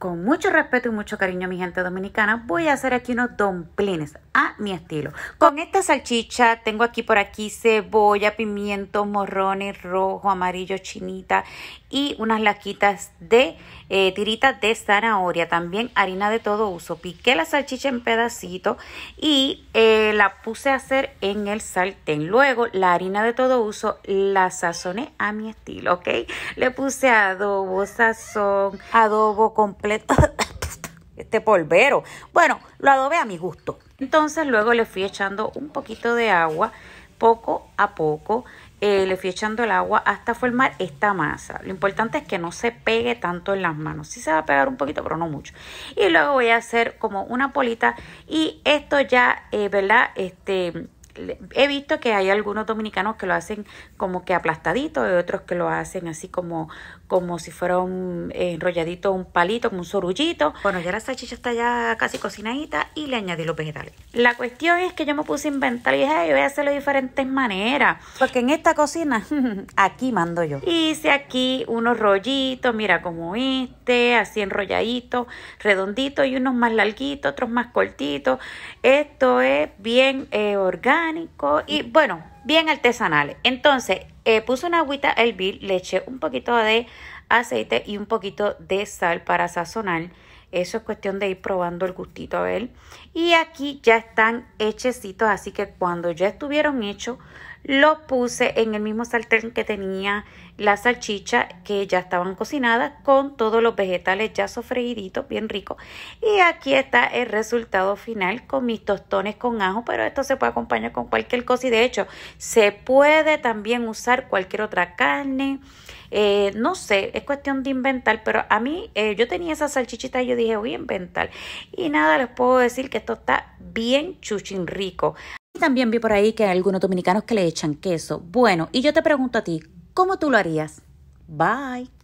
Con mucho respeto y mucho cariño a mi gente dominicana, voy a hacer aquí unos domplines a mi estilo. Con esta salchicha tengo aquí por aquí cebolla, pimientos, morrones, rojo, amarillo, chinita y unas laquitas de eh, tirita tiritas de zanahoria. También harina de todo uso. Piqué la salchicha en pedacitos y eh, la puse a hacer en el sartén. Luego la harina de todo uso la sazoné a mi estilo, ¿ok? Le puse adobo, sazón, adobo completo. este polvero. Bueno, lo adobe a mi gusto. Entonces luego le fui echando un poquito de agua, poco a poco, eh, le fui echando el agua hasta formar esta masa. Lo importante es que no se pegue tanto en las manos. Sí se va a pegar un poquito, pero no mucho. Y luego voy a hacer como una polita y esto ya, eh, ¿verdad? Este he visto que hay algunos dominicanos que lo hacen como que aplastadito y otros que lo hacen así como, como si fuera un eh, enrolladito, un palito, como un sorullito. Bueno, ya la salchicha está ya casi cocinadita y le añadí los vegetales. La cuestión es que yo me puse a inventar y dije, Ay, voy a hacerlo de diferentes maneras. Porque en esta cocina, aquí mando yo. Hice aquí unos rollitos, mira como viste, así enrolladito, redondito y unos más larguitos, otros más cortitos. Esto es bien eh, orgánico y bueno, bien artesanales. Entonces, eh, puse una agüita el hervir, le eché un poquito de aceite y un poquito de sal para sazonar. Eso es cuestión de ir probando el gustito a ver. Y aquí ya están hechecitos, así que cuando ya estuvieron hechos, los puse en el mismo sartén que tenía la salchicha que ya estaban cocinadas con todos los vegetales ya sofreíditos, bien rico. Y aquí está el resultado final con mis tostones con ajo, pero esto se puede acompañar con cualquier cosa y de hecho se puede también usar cualquier otra carne. Eh, no sé, es cuestión de inventar, pero a mí eh, yo tenía esa salchichita y yo dije voy a inventar. Y nada, les puedo decir que esto está bien chuchin rico. Y también vi por ahí que hay algunos dominicanos que le echan queso. Bueno, y yo te pregunto a ti, ¿cómo tú lo harías? Bye.